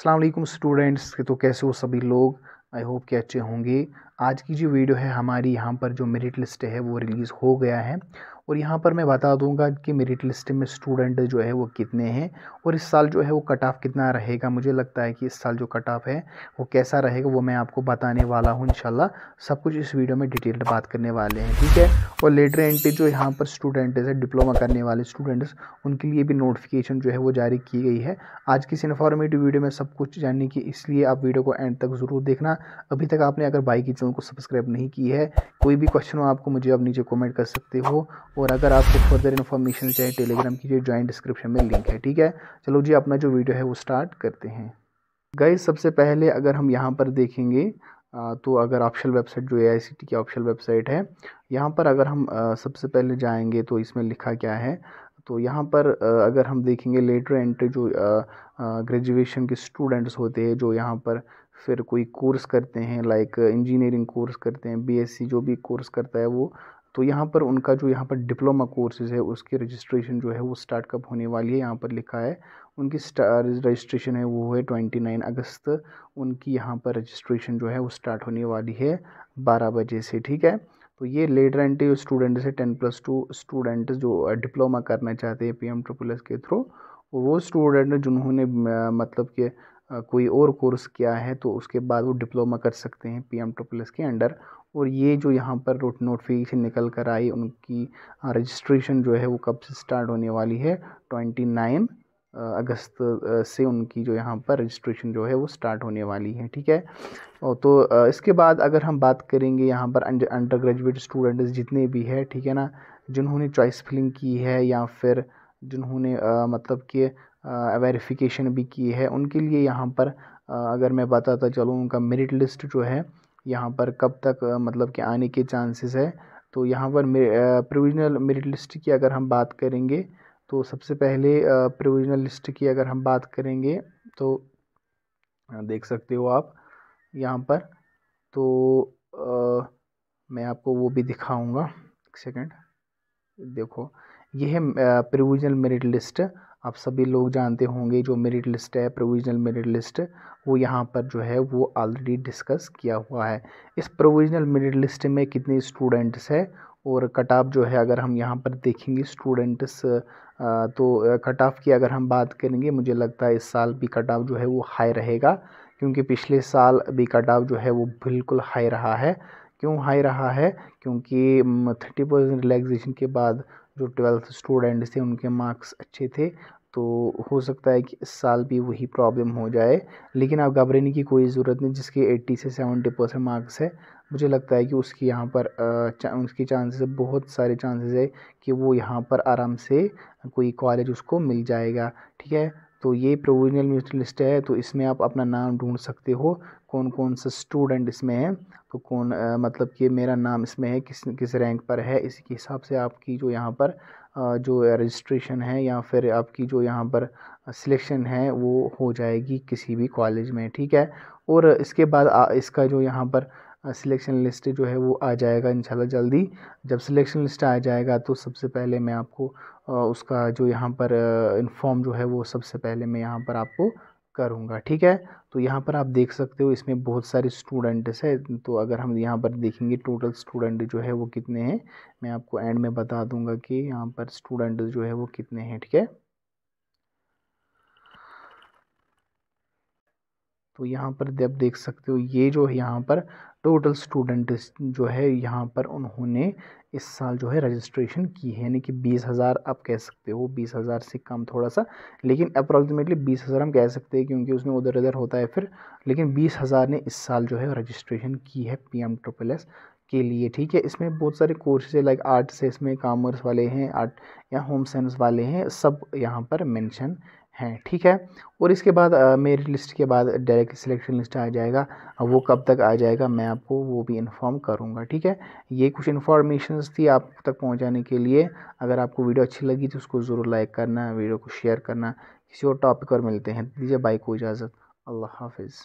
अल्लाम स्टूडेंट्स के तो कैसे हो सभी लोग आई होप के अच्छे होंगे आज की जो वीडियो है हमारी यहाँ पर जो मेरिट लिस्ट है वो रिलीज़ हो गया है और यहाँ पर मैं बता दूंगा कि मेरिट लिस्ट में स्टूडेंट जो है वो कितने हैं और इस साल जो है वो कट ऑफ कितना रहेगा मुझे लगता है कि इस साल जो कट ऑफ है वो कैसा रहेगा वो मैं आपको बताने वाला हूँ इन सब कुछ इस वीडियो में डिटेल्ड बात करने वाले हैं ठीक है और लेटर एंट्री जो यहाँ पर स्टूडेंट है डिप्लोमा करने वाले स्टूडेंट्स उनके लिए भी नोटिफिकेशन जो है वो जारी की गई है आज की इस इन्फॉर्मेटिव वीडियो में सब कुछ जानने की इसलिए आप वीडियो को एंड तक ज़रूर देखना अभी तक आपने अगर बाई की चैनल चैनल को सब्सक्राइब नहीं की है कोई भी क्वेश्चन हो आपको मुझे आप नीचे कमेंट कर सकते हो और अगर आपको फर्दर इन्फॉर्मेशन चाहे टेलीग्राम की जो ज्वाइंट डिस्क्रिप्शन में लिंक है ठीक है चलो जी अपना जो वीडियो है वो स्टार्ट करते हैं गए सबसे पहले अगर हम यहाँ पर देखेंगे तो अगर ऑप्शल वेबसाइट जो ए की ऑप्शल वेबसाइट है यहाँ पर अगर हम सबसे पहले जाएंगे तो इसमें लिखा क्या है तो यहाँ पर अगर हम देखेंगे लेटर एंट्री जो ग्रेजुएशन के स्टूडेंट्स होते हैं जो यहाँ पर फिर कोई कोर्स करते हैं लाइक इंजीनियरिंग कोर्स करते हैं बीएससी जो भी कोर्स करता है वो तो यहाँ पर उनका जो यहाँ पर डिप्लोमा कोर्सेज है उसकी रजिस्ट्रेशन जो है वो स्टार्ट कब होने वाली है यहाँ पर लिखा है उनकी रजिस्ट्रेशन है वो है ट्वेंटी नाइन अगस्त उनकी यहाँ पर रजिस्ट्रेशन जो है वो स्टार्ट होने वाली है बारह बजे से ठीक है तो ये लेटर एंट्री स्टूडेंट्स है टेन प्लस टू स्टूडेंट जो डिप्लोमा करना चाहते हैं पी एम ट्रिपल एस के थ्रू वो स्टूडेंट जिन्होंने मतलब के कोई और कोर्स किया है तो उसके बाद वो डिप्लोमा कर सकते हैं पी एम ट्रिपल प्लस के अंडर और ये जो यहाँ पर रोट नोटिफिकेशन निकल कर आई उनकी रजिस्ट्रेशन जो है वो कब से स्टार्ट होने वाली है ट्वेंटी नाइन अगस्त से उनकी जो यहाँ पर रजिस्ट्रेशन जो है वो स्टार्ट होने वाली है ठीक है और तो इसके बाद अगर हम बात करेंगे यहाँ पर अंडर ग्रेजुएट स्टूडेंट्स जितने भी है ठीक है ना जिन्होंने चॉइस फिलिंग की है या फिर जिन्होंने मतलब कि वेरिफिकेशन भी की है उनके लिए यहाँ पर अगर मैं बताता चलूँ उनका मेरिट लिस्ट जो है यहाँ पर कब तक मतलब कि आने के चांसेस है तो यहाँ पर प्रोविजनल मेरिट लिस्ट की अगर हम बात करेंगे तो सबसे पहले प्रोविजनल लिस्ट की अगर हम बात करेंगे तो देख सकते हो आप यहाँ पर तो आ, मैं आपको वो भी दिखाऊंगा एक सेकेंड देखो यह है प्रोविजनल मेरिट लिस्ट आप सभी लोग जानते होंगे जो मेरिट लिस्ट है प्रोविजनल मेरिट लिस्ट वो यहाँ पर जो है वो ऑलरेडी डिस्कस किया हुआ है इस प्रोविजनल मेरिट लिस्ट में कितने स्टूडेंट्स है और कट ऑफ जो है अगर हम यहाँ पर देखेंगे स्टूडेंट्स तो कट ऑफ की अगर हम बात करेंगे मुझे लगता है इस साल भी कट ऑफ जो है वो हाई रहेगा क्योंकि पिछले साल भी कट ऑफ जो है वो बिल्कुल हाई रहा है क्यों हाई रहा है क्योंकि थर्टी परसेंट रिलैक्सेशन के बाद जो ट्वेल्थ स्टूडेंट्स थे उनके मार्क्स अच्छे थे तो हो सकता है कि इस साल भी वही प्रॉब्लम हो जाए लेकिन आप घबराने की कोई ज़रूरत नहीं जिसके 80 से 70 परसेंट मार्क्स है मुझे लगता है कि उसकी यहाँ पर चा, उसकी चांसेस बहुत सारे चांसेस है कि वो यहाँ पर आराम से कोई कॉलेज उसको मिल जाएगा ठीक है तो ये प्रोविजनल मेरिट लिस्ट है तो इसमें आप अपना नाम ढूंढ सकते हो कौन कौन सा स्टूडेंट इसमें है तो कौन आ, मतलब कि मेरा नाम इसमें है किस किस रैंक पर है इसी के हिसाब से आपकी जो यहाँ पर आ, जो रजिस्ट्रेशन है या फिर आपकी जो यहाँ पर सिलेक्शन है वो हो जाएगी किसी भी कॉलेज में ठीक है और इसके बाद आ, इसका जो यहाँ पर सिलेक्शन लिस्ट जो है वो आ जाएगा इन जल्दी जब सिलेक्शन लिस्ट आ जाएगा तो सबसे पहले मैं आपको उसका जो यहाँ पर इन्फॉर्म जो है वो सबसे पहले मैं यहाँ पर आपको करूँगा ठीक है तो यहाँ पर आप देख सकते हो इसमें बहुत सारे स्टूडेंट्स है तो अगर हम यहाँ पर देखेंगे टोटल स्टूडेंट जो है वो कितने हैं मैं आपको एंड में बता दूँगा कि यहाँ पर स्टूडेंट जो है वो कितने हैं ठीक है तो यहाँ पर आप देख सकते हो ये जो है यहाँ पर टोटल स्टूडेंट जो है यहाँ पर उन्होंने इस साल जो है रजिस्ट्रेशन की है यानी कि बीस हज़ार आप कह सकते हो बीस हज़ार से कम थोड़ा सा लेकिन अप्रॉक्सीमेटली बीस हज़ार हम कह सकते हैं क्योंकि उसमें उधर उधर होता है फिर लेकिन बीस हज़ार ने इस साल जो है रजिस्ट्रेशन की है पी एम ट्रिपल एस के लिए ठीक है इसमें बहुत सारे कोर्सेज है लाइक आर्ट्स है इसमें कॉमर्स वाले हैं आर्ट या होम साइंस वाले हैं सब यहाँ पर मैंशन हैं ठीक है और इसके बाद मेरिट लिस्ट के बाद डायरेक्ट सिलेक्शन लिस्ट आ जाएगा वो कब तक आ जाएगा मैं आपको वो भी इन्फॉर्म करूँगा ठीक है ये कुछ इन्फॉर्मेशन थी आप तक पहुँचाने के लिए अगर आपको वीडियो अच्छी लगी तो उसको ज़रूर लाइक करना वीडियो को शेयर करना किसी और टॉपिक पर मिलते हैं दीजिए बाइक को इजाज़त अल्लाह हाफिज़